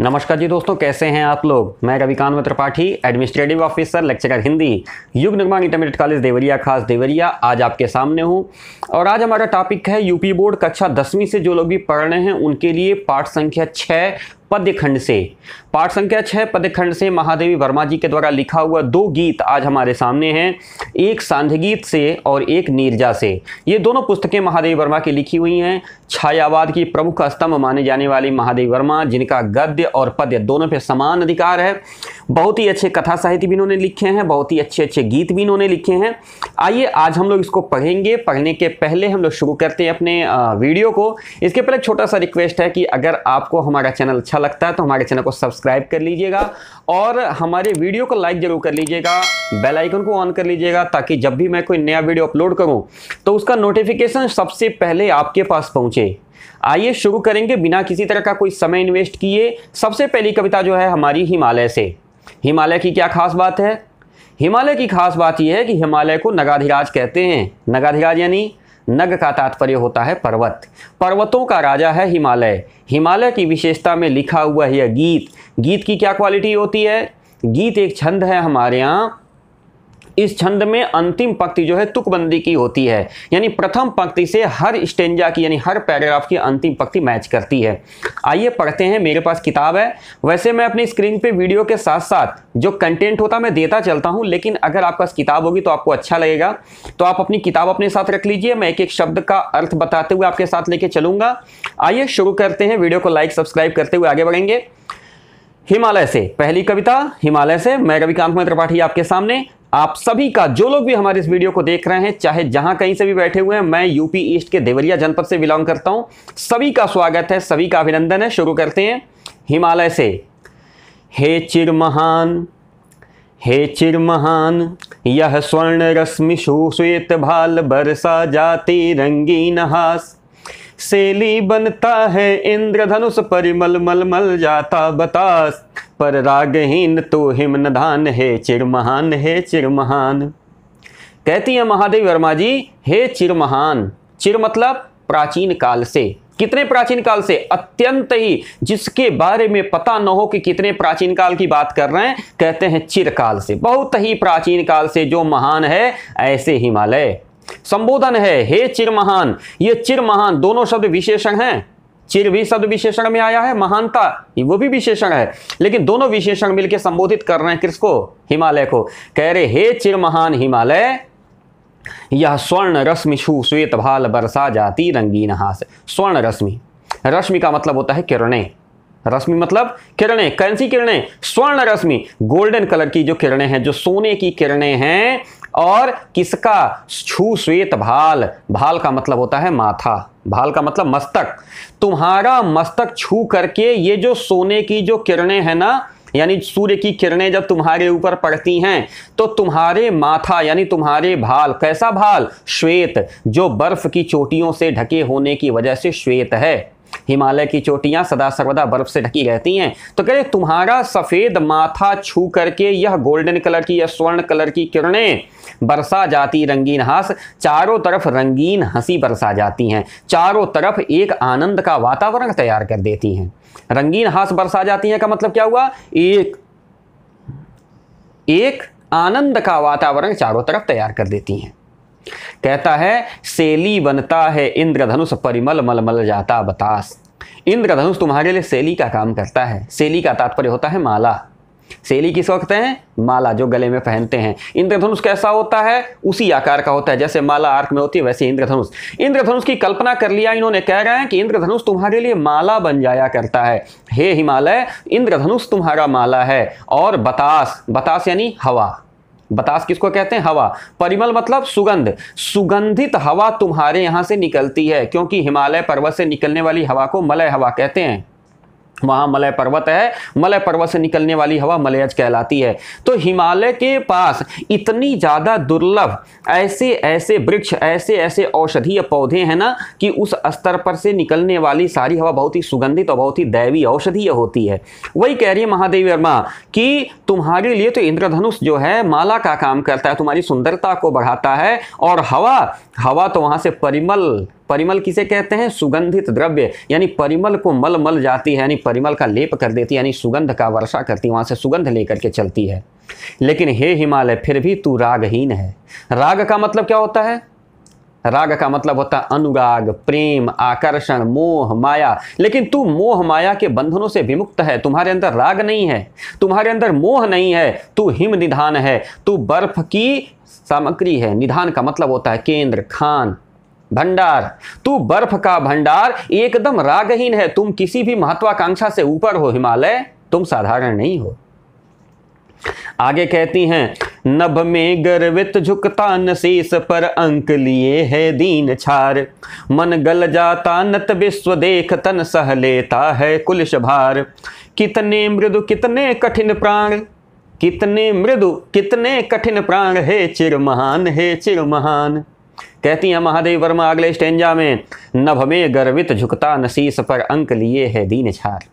नमस्कार जी दोस्तों कैसे हैं आप लोग मैं Ravikant Tripathi administrative officer lecturer Hindi Yug Nirman intermediate college Deoria खास देवरिया आज आपके सामने हूँ और आज हमारा टॉपिक है यूपी बोर्ड कक्षा दसवीं से जो लोग भी पढ़ रहे हैं उनके लिए पाठ संख्या छः पद्यखंड से पाठ संख्या छः पद्यखंड से महादेवी वर्मा जी के द्वारा लिखा हुआ दो गीत आज हमारे सामने हैं एक सांधगीत गीत से और एक नीरजा से ये दोनों पुस्तकें महादेवी वर्मा की लिखी हुई हैं छायावाद की प्रमुख स्तंभ माने जाने वाली महादेव वर्मा जिनका गद्य और पद्य दोनों पे समान अधिकार है बहुत ही अच्छे कथा साहित्य भी इन्होंने लिखे हैं बहुत ही अच्छे अच्छे गीत भी इन्होंने लिखे हैं आइए आज हम लोग इसको पढ़ेंगे पढ़ने के पहले हम लोग शुरू करते हैं अपने वीडियो को इसके पहले छोटा सा रिक्वेस्ट है कि अगर आपको हमारा चैनल अच्छा लगता है तो हमारे चैनल को सब्सक्राइब कर लीजिएगा और हमारे वीडियो को लाइक ज़रूर कर लीजिएगा बेल आइकन को ऑन कर लीजिएगा ताकि जब भी मैं कोई नया वीडियो अपलोड करूँ तो उसका नोटिफिकेशन सबसे पहले आपके पास पहुँचे आइए शुरू करेंगे बिना किसी तरह का कोई समय इन्वेस्ट किए सबसे पहली कविता जो है हमारी हिमालय से हिमालय की क्या खास बात है हिमालय की खास बात यह है कि हिमालय को नगाधिराज कहते हैं नगाधिराज यानी नग का तात्पर्य होता है पर्वत पर्वतों का राजा है हिमालय हिमालय की विशेषता में लिखा हुआ यह गीत गीत की क्या क्वालिटी होती है गीत एक छंद है हमारे यहाँ इस छंद में अंतिम पंक्ति जो है तुकबंदी की होती है यानी प्रथम पंक्ति से हर स्टेंजा की यानी हर पैराग्राफ की अंतिम पंक्ति मैच करती है आइए पढ़ते हैं मेरे पास किताब है वैसे मैं अपनी स्क्रीन पे वीडियो के साथ साथ जो कंटेंट होता मैं देता चलता हूँ लेकिन अगर आपके पास किताब होगी तो आपको अच्छा लगेगा तो आप अपनी किताब अपने साथ रख लीजिए मैं एक एक शब्द का अर्थ बताते हुए आपके साथ लेके चलूंगा आइए शुरू करते हैं वीडियो को लाइक सब्सक्राइब करते हुए आगे बढ़ेंगे हिमालय से पहली कविता हिमालय से मैं रविकांत मित्र त्रिपाठी आपके सामने आप सभी का जो लोग भी हमारे इस वीडियो को देख रहे हैं चाहे जहां कहीं से भी बैठे हुए हैं मैं यूपी ईस्ट के देवरिया जनपद से बिलोंग करता हूं सभी का स्वागत है सभी का अभिनंदन है शुरू करते हैं हिमालय से हे चिर महान हे चिर महान यह स्वर्ण रश्मि सुश्वेत भाल बरसा जाती रंगीन हास सेली बनता है इंद्रधनुष परिमल मल मल जाता बतास पर रागहीन तो हिमनधान है हे है महान कहती हैं महादेव वर्मा जी हे चिर महान चिर मतलब प्राचीन काल से कितने प्राचीन काल से अत्यंत ही जिसके बारे में पता न हो कि कितने प्राचीन काल की बात कर रहे हैं कहते हैं चिरकाल से बहुत ही प्राचीन काल से जो महान है ऐसे हिमालय संबोधन है हे चिर महान ये चिर महान दोनों शब्द विशेषण हैं चिर भी शब्द विशेषण में आया है महानता वो भी विशेषण है लेकिन दोनों विशेषण मिलकर संबोधित कर रहे हैं किसको हिमालय को कह रहे हे चिर महान हिमालय यह स्वर्ण रश्मि छू श्वेत भाल बरसा जाती रंगीन हास स्वर्ण रश्मि रश्मि का मतलब होता है किरणें रश्मि मतलब किरणें कैंसी किरणें स्वर्ण रश्मि गोल्डन कलर की जो किरणें हैं जो सोने की किरणें हैं और किसका छू श्वेत भाल भाल का मतलब होता है माथा भाल का मतलब मस्तक तुम्हारा मस्तक छू करके ये जो सोने की जो किरणें हैं ना यानी सूर्य की किरणें जब तुम्हारे ऊपर पड़ती हैं तो तुम्हारे माथा यानी तुम्हारे भाल कैसा भाल श्वेत जो बर्फ की चोटियों से ढके होने की वजह से श्वेत है हिमालय की चोटियां सदा सर्वदा बर्फ से ढकी रहती हैं तो कह रहे तुम्हारा सफ़ेद माथा छू करके यह गोल्डन कलर की या स्वर्ण कलर की किरणें बरसा जाती रंगीन हास चारों तरफ रंगीन हंसी बरसा जाती हैं चारों तरफ एक आनंद का वातावरण तैयार कर देती हैं रंगीन हास बरसा जाती हैं का मतलब क्या हुआ एक एक आनंद का वातावरण चारों तरफ तैयार कर देती हैं कहता है सेली बनता है इंद्रधनुष परिमल मलमल जाता बतास इंद्रधनुष तुम्हारे लिए सेली का काम करता है सेली का तात्पर्य होता है माला सेली किस वक्त हैं माला जो गले में पहनते हैं इंद्रधनुष कैसा होता है उसी आकार का होता है जैसे माला आर्क में होती है वैसे इंद्रधनुष इंद्रधनुष की कल्पना कर लिया इन्होंने कह रहे हैं कि इंद्रधनुष तुम्हारे लिए माला बन जाया करता है हे हिमालय इंद्रधनुष तुम्हारा माला है और बतास बतास यानी हवा बतास किसको कहते हैं हवा परिमल मतलब सुगंध सुगंधित हवा तुम्हारे यहां से निकलती है क्योंकि हिमालय पर्वत से निकलने वाली हवा को मलय हवा कहते हैं वहाँ मलय पर्वत है मलय पर्वत से निकलने वाली हवा मलयज कहलाती है तो हिमालय के पास इतनी ज़्यादा दुर्लभ ऐसे ऐसे वृक्ष ऐसे ऐसे औषधीय पौधे हैं ना कि उस स्तर पर से निकलने वाली सारी हवा बहुत ही सुगंधित और बहुत ही दैवी औषधीय होती है वही कह रही है महादेवी वर्मा कि तुम्हारे लिए तो इंद्रधनुष जो है माला का काम करता है तुम्हारी सुंदरता को बढ़ाता है और हवा हवा तो वहाँ से परिमल परिमल किसे कहते हैं सुगंधित द्रव्य यानी परिमल को मल मल जाती है यानी परिमल का लेप कर देती है यानी सुगंध का वर्षा करती है वहाँ से सुगंध लेकर के चलती है लेकिन हे हिमालय फिर भी तू रागहीन है राग का मतलब क्या होता है राग का मतलब होता है अनुराग प्रेम आकर्षण मोह माया लेकिन तू मोह माया के बंधनों से विमुक्त है तुम्हारे अंदर राग नहीं है तुम्हारे अंदर मोह नहीं है तू हिम निधान है तू बर्फ की सामग्री है निधान का मतलब होता है केंद्र खान भंडार तू बर्फ का भंडार एकदम रागहीन है तुम किसी भी महत्वाकांक्षा से ऊपर हो हिमालय तुम साधारण नहीं हो आगे कहती हैं नभ में गर्वित झुकता शेष पर अंक लिए है दीन छार मन गल जाता नत विश्व देख तन सह लेता है कुलश भार कितने मृदु कितने कठिन प्राण कितने मृदु कितने कठिन प्राण हे चिर महान हे चिर महान कहती हैं महादेव वर्मा अगले स्टेंजा में नभ में गर्वित झुकता नसीस पर अंक लिए है दीन छार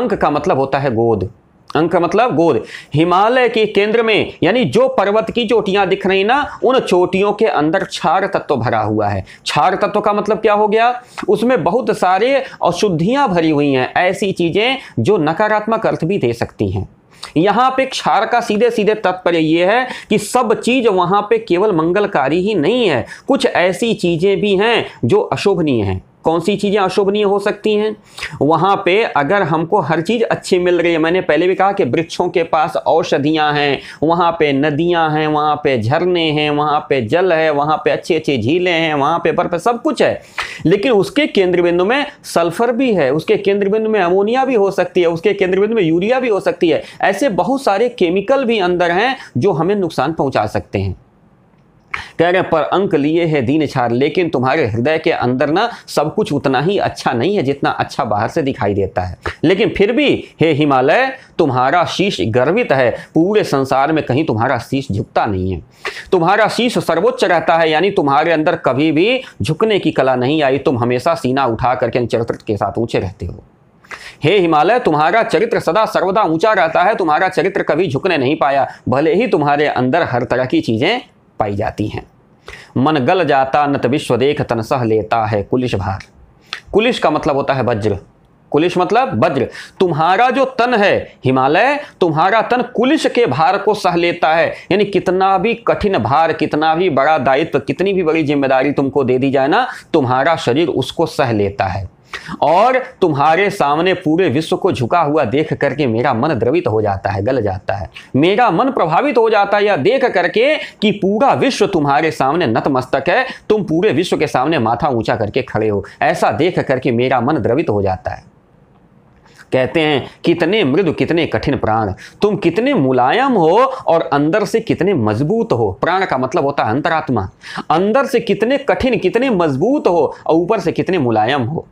अंक का मतलब होता है गोद अंक मतलब गोद हिमालय के केंद्र में यानी जो पर्वत की चोटियां दिख रही ना उन चोटियों के अंदर क्षार तत्व भरा हुआ है क्षार तत्व का मतलब क्या हो गया उसमें बहुत सारे अशुद्धियां भरी हुई हैं ऐसी चीजें जो नकारात्मक अर्थ भी दे सकती हैं यहां पे क्षार का सीधे सीधे तात्पर्य यह है कि सब चीज वहां पे केवल मंगलकारी ही नहीं है कुछ ऐसी चीजें भी हैं जो अशोभनीय हैं कौन सी चीज़ें अशोभनीय हो सकती हैं वहाँ पे अगर हमको हर चीज़ अच्छी मिल रही है मैंने पहले भी कहा कि वृक्षों के पास औषधियाँ हैं वहाँ पे नदियाँ हैं वहाँ पे झरने हैं वहाँ पे जल है वहाँ पे अच्छी अच्छी झीलें हैं वहाँ पे बर्फ सब कुछ है लेकिन उसके केंद्र बिंदु में सल्फर भी है उसके केंद्र बिंदु में अमोनिया भी हो सकती है उसके केंद्र बिंदु में यूरिया भी हो सकती है ऐसे बहुत सारे केमिकल भी अंदर हैं जो हमें नुकसान पहुँचा सकते हैं कह रहे हैं पर अंक लिए है दीन छार लेकिन तुम्हारे हृदय के अंदर ना सब कुछ उतना ही अच्छा नहीं है जितना अच्छा बाहर से दिखाई देता है लेकिन फिर भी हे हिमालय तुम्हारा शीश गर्वित है पूरे संसार में कहीं तुम्हारा शीश झुकता नहीं है तुम्हारा शीश सर्वोच्च रहता है यानी तुम्हारे अंदर कभी भी झुकने की कला नहीं आई तुम हमेशा सीना उठा करके चरित्र के साथ ऊंचे रहते हो हे हिमालय तुम्हारा चरित्र सदा सर्वदा ऊंचा रहता है तुम्हारा चरित्र कभी झुकने नहीं पाया भले ही तुम्हारे अंदर हर तरह की चीजें पाई जाती हैं मन गल जाता नत विश्व देख सह लेता है कुलिश भार कुलिश का मतलब होता है वज्र कुलिश मतलब वज्र तुम्हारा जो तन है हिमालय तुम्हारा तन कुलिश के भार को सह लेता है यानी कितना भी कठिन भार कितना भी बड़ा दायित्व कितनी भी बड़ी जिम्मेदारी तुमको दे दी जाए ना तुम्हारा शरीर उसको सह लेता है और तुम्हारे सामने पूरे विश्व को झुका हुआ देख करके मेरा मन द्रवित हो जाता है गल जाता है मेरा मन प्रभावित हो जाता है या देख करके कि पूरा विश्व तुम्हारे सामने नतमस्तक है तुम पूरे विश्व के सामने माथा ऊंचा करके खड़े हो ऐसा देख करके मेरा मन द्रवित हो जाता है कहते हैं कितने मृदु कितने कठिन प्राण तुम कितने मुलायम हो और अंदर से कितने मजबूत हो प्राण का मतलब होता है अंतरात्मा अंदर से कितने कठिन कितने मजबूत हो और ऊपर से कितने मुलायम हो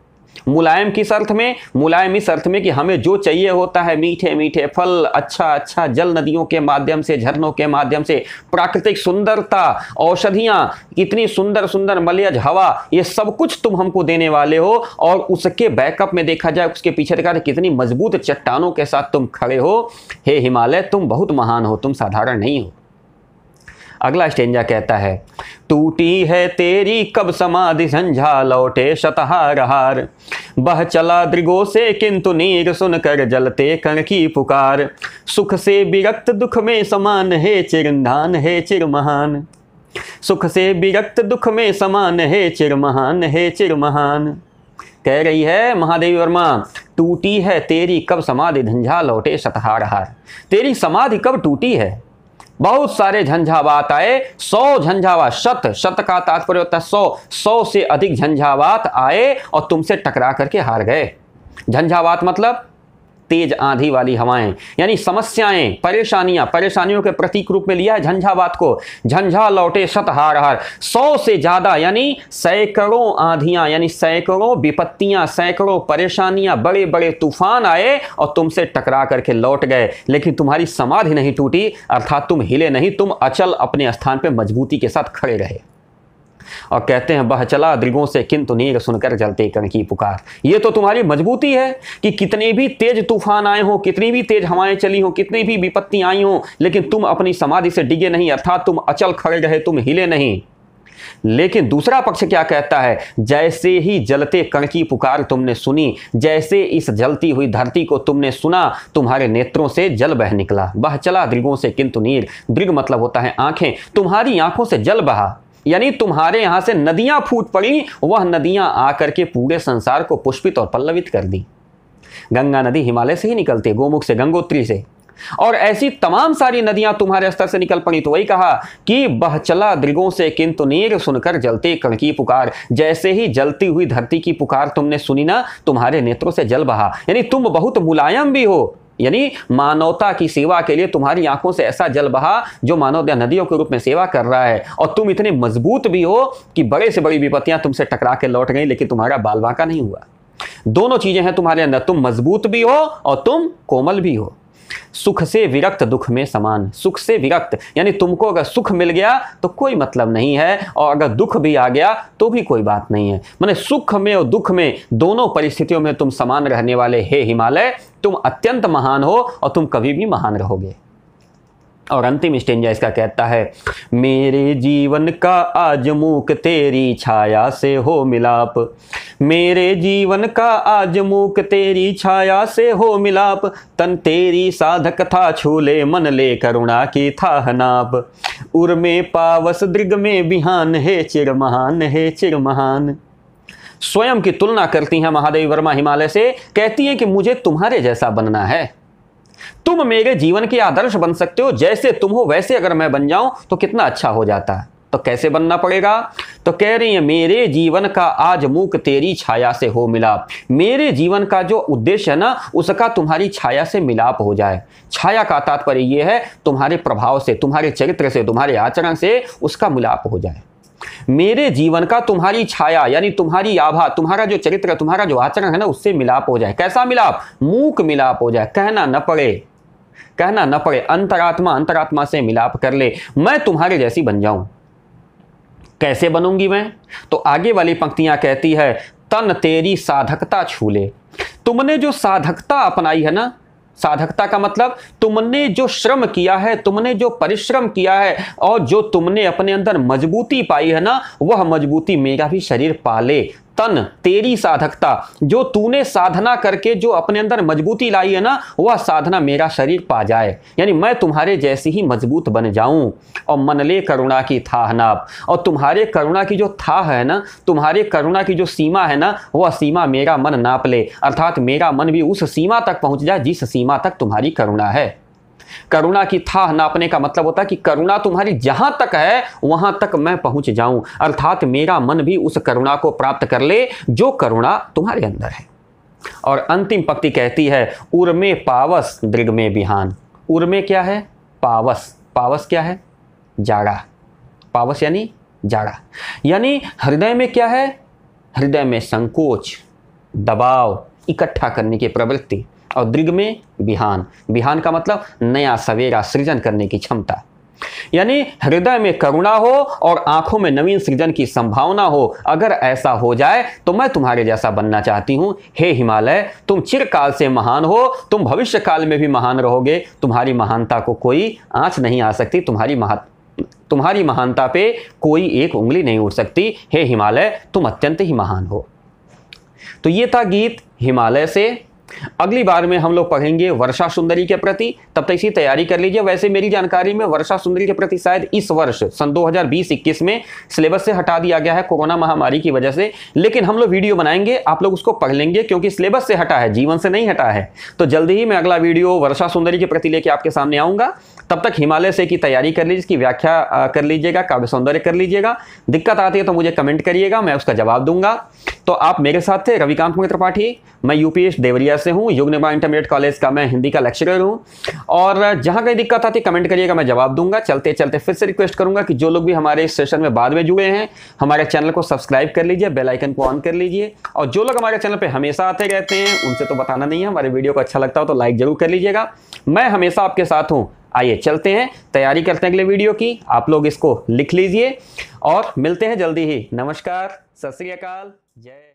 मुलायम किस अर्थ में मुलायम इस अर्थ में कि हमें जो चाहिए होता है मीठे मीठे फल अच्छा अच्छा जल नदियों के माध्यम से झरनों के माध्यम से प्राकृतिक सुंदरता औषधियाँ इतनी सुंदर सुंदर मलयज हवा ये सब कुछ तुम हमको देने वाले हो और उसके बैकअप में देखा जाए उसके पीछे देखा जाए कितनी मजबूत चट्टानों के साथ तुम खड़े हो हे हिमालय तुम बहुत महान हो तुम साधारण नहीं हो अगला स्टेंजा कहता है टूटी है तेरी कब समाधि झंझा लौटे शतहार हार बह चला दृगो से किंतु नीर सुनकर जलते कण की पुकार सुख से विरक्त दुख में समान है चिरंधान है चिर महान सुख से विरक्त दुख में समान है चिर महान है चिर महान कह रही है महादेवी वर्मा टूटी है तेरी कब समाधि झंझा लौटे सतहार हार तेरी समाधि कब टूटी है बहुत सारे झंझावात आए सौ झंझावात शत शत का तात्पर्य होता है सौ सौ से अधिक झंझावात आए और तुमसे टकरा करके हार गए झंझावात मतलब तेज आंधी वाली हवाएं यानी समस्याएं परेशानियां परेशानियों के प्रतीक रूप में लिया है झंझावात को झंझा लौटे सत हार हार सौ से ज्यादा यानी सैकड़ों आंधियां यानी सैकड़ों विपत्तियां सैकड़ों परेशानियां बड़े बड़े तूफान आए और तुमसे टकरा करके लौट गए लेकिन तुम्हारी समाधि नहीं टूटी अर्थात तुम हिले नहीं तुम अचल अपने स्थान पर मजबूती के साथ खड़े रहे और कहते हैं बह चला दिलगों से किंतु तो नीर सुनकर जलते कण की पुकार ये तो तुम्हारी मजबूती है कि कितने भी तेज तूफान आए हों कितनी भी तेज हवाएं चली हों कितनी भी विपत्ति आई हों लेकिन तुम अपनी समाधि से डिगे नहीं अर्थात तुम अचल खड़े रहे तुम हिले नहीं लेकिन दूसरा पक्ष क्या कहता है जैसे ही जलते कण की पुकार तुमने सुनी जैसे इस जलती हुई धरती को तुमने सुना तुम्हारे नेत्रों से जल बह निकला बह चला दृगों से किंतु नीर दृग मतलब होता है आंखें तुम्हारी आंखों से जल बहा यानी तुम्हारे यहां से नदियां फूट पड़ी वह नदियां आकर के पूरे संसार को पुष्पित और पल्लवित कर दी गंगा नदी हिमालय से ही निकलती है गोमुख से गंगोत्री से और ऐसी तमाम सारी नदियां तुम्हारे स्तर से निकल पड़ी तो वही कहा कि बह चला दृगों से किंतु नीर सुनकर जलते कण की पुकार जैसे ही जलती हुई धरती की पुकार तुमने सुनी ना तुम्हारे नेत्रों से जल बहा यानी तुम बहुत मुलायम भी हो यानी मानवता की सेवा के लिए तुम्हारी आंखों से ऐसा जल बहा जो मानव नदियों के रूप में सेवा कर रहा है और तुम इतने मजबूत भी हो कि बड़े से बड़ी विपत्तियां तुमसे टकरा के लौट गई लेकिन तुम्हारा बाल बांका नहीं हुआ दोनों चीजें हैं तुम्हारे अंदर तुम मजबूत भी हो और तुम कोमल भी हो सुख से विरक्त दुख में समान सुख से विरक्त यानी तुमको अगर सुख मिल गया तो कोई मतलब नहीं है और अगर दुख भी आ गया तो भी कोई बात नहीं है मैंने सुख में और दुख में दोनों परिस्थितियों में तुम समान रहने वाले हे हिमालय तुम अत्यंत महान हो और तुम कभी भी महान रहोगे और अंतिम स्टेंजा इसका कहता है मेरे जीवन का आज मुख तेरी छाया से हो मिलाप मेरे जीवन का आज मुख तेरी छाया से हो मिलाप तन तेरी साधक था छूले मन ले करुणा की था हनाप उर्मे पावस दृग में बिहान है चिर महान है चिर महान स्वयं की तुलना करती हैं महादेवी वर्मा हिमालय से कहती हैं कि मुझे तुम्हारे जैसा बनना है तुम मेरे जीवन के आदर्श बन सकते हो जैसे तुम हो वैसे अगर मैं बन जाऊं तो कितना अच्छा हो जाता है तो कैसे बनना पड़ेगा तो कह रही है मेरे जीवन का आज मुख तेरी छाया से हो मिलाप मेरे जीवन का जो उद्देश्य है ना उसका तुम्हारी छाया से मिलाप हो जाए छाया का तात्पर्य यह है तुम्हारे प्रभाव से तुम्हारे चरित्र से तुम्हारे आचरण से उसका मिलाप हो जाए मेरे जीवन का तुम्हारी छाया यानी तुम्हारी आभा तुम्हारा जो चरित्र तुम्हारा जो आचरण है ना उससे मिलाप हो जाए कैसा मिलाप मूक मिलाप हो जाए कहना न पड़े कहना न पड़े अंतरात्मा अंतरात्मा से मिलाप कर ले मैं तुम्हारे जैसी बन जाऊं कैसे बनूंगी मैं तो आगे वाली पंक्तियां कहती है तन तेरी साधकता छूले तुमने जो साधकता अपनाई है ना साधकता का मतलब तुमने जो श्रम किया है तुमने जो परिश्रम किया है और जो तुमने अपने अंदर मजबूती पाई है ना वह मजबूती मेरा भी शरीर पाले तन तेरी साधकता जो तूने साधना करके जो अपने अंदर मजबूती लाई है ना वह साधना मेरा शरीर पा जाए यानी मैं तुम्हारे जैसी ही मजबूत बन जाऊं और मन ले करुणा की था नाप और तुम्हारे करुणा की जो था है ना तुम्हारे करुणा की जो सीमा है ना वह सीमा मेरा मन नाप ले अर्थात मेरा मन भी उस सीमा तक पहुंच जाए जिस सीमा तक तुम्हारी करुणा है करुणा की था नापने का मतलब होता है कि करुणा तुम्हारी जहां तक है वहां तक मैं पहुंच जाऊं अर्थात मेरा मन भी उस करुणा को प्राप्त कर ले जो करुणा तुम्हारे अंदर है और अंतिम पंक्ति कहती है उर्मे पावस दृग में बिहान उर्मे क्या है पावस पावस क्या है जाड़ा पावस यानी जाड़ा यानी हृदय में क्या है हृदय में संकोच दबाव इकट्ठा करने की प्रवृत्ति और दृग में बिहान बिहान का मतलब नया सवेरा सृजन करने की क्षमता यानी हृदय में करुणा हो और आंखों में नवीन सृजन की संभावना हो अगर ऐसा हो जाए तो मैं तुम्हारे जैसा बनना चाहती हूँ हे हिमालय तुम चिरकाल से महान हो तुम भविष्य काल में भी महान रहोगे तुम्हारी महानता को कोई आँच नहीं आ सकती तुम्हारी महा तुम्हारी महानता पे कोई एक उंगली नहीं उठ सकती हे हिमालय तुम अत्यंत ही महान हो तो ये था गीत हिमालय से अगली बार में हम लोग पढ़ेंगे वर्षा सुंदरी के प्रति तब तक इसी तैयारी कर लीजिए वैसे मेरी जानकारी में वर्षा सुंदरी के प्रति शायद इस वर्ष सन 2020-21 में सिलेबस से हटा दिया गया है कोरोना महामारी की वजह से लेकिन हम लोग वीडियो बनाएंगे आप लोग उसको पढ़ लेंगे क्योंकि सिलेबस से हटा है जीवन से नहीं हटा है तो जल्दी ही मैं अगला वीडियो वर्षा सुंदरी के प्रति लेके आपके सामने आऊँगा तब तक हिमालय से की तैयारी कर लीजिए इसकी व्याख्या कर लीजिएगा काव्य सौंदर्य कर लीजिएगा दिक्कत आती है तो मुझे कमेंट करिएगा मैं उसका जवाब दूंगा तो आप मेरे साथ थे रविकांत मित्र पाठी मैं यूपीएस देवरिया से हूँ युगनिमा इंटरमीडिएट कॉलेज का मैं हिंदी का लेक्चरर हूँ और जहाँ कहीं दिक्कत आती कमेंट करिएगा मैं जवाब दूंगा चलते चलते फिर से रिक्वेस्ट करूँगा कि जो लोग भी हमारे इस सेशन में बाद में जुड़े हैं हमारे चैनल को सब्सक्राइब कर लीजिए बेलाइकन को ऑन कर लीजिए और जो लोग हमारे चैनल पर हमेशा आते रहते हैं उनसे तो बताना नहीं है हमारे वीडियो को अच्छा लगता हो तो लाइक जरूर कर लीजिएगा मैं हमेशा आपके साथ हूँ आइए चलते हैं तैयारी करते हैं अगले वीडियो की आप लोग इसको लिख लीजिए और मिलते हैं जल्दी ही नमस्कार सत श्रीकाल जय